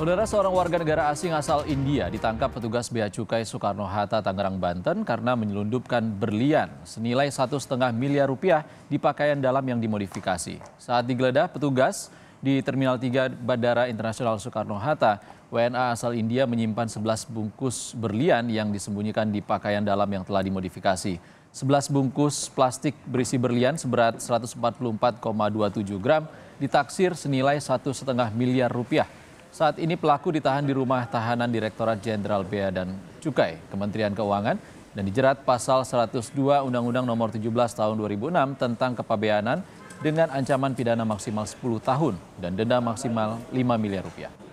Saudara seorang warga negara asing asal India ditangkap petugas Bea Cukai Soekarno-Hatta Tangerang Banten karena menyelundupkan berlian senilai satu setengah miliar rupiah di pakaian dalam yang dimodifikasi. Saat digeledah petugas di Terminal 3 Bandara Internasional Soekarno-Hatta, WNA asal India menyimpan 11 bungkus berlian yang disembunyikan di pakaian dalam yang telah dimodifikasi. 11 bungkus plastik berisi berlian seberat 144,27 gram ditaksir senilai satu setengah miliar rupiah saat ini pelaku ditahan di rumah tahanan Direktorat Jenderal Bea dan Cukai Kementerian Keuangan dan dijerat pasal 102 Undang-Undang Nomor 17 Tahun 2006 tentang kepabeanan dengan ancaman pidana maksimal 10 tahun dan denda maksimal 5 miliar rupiah.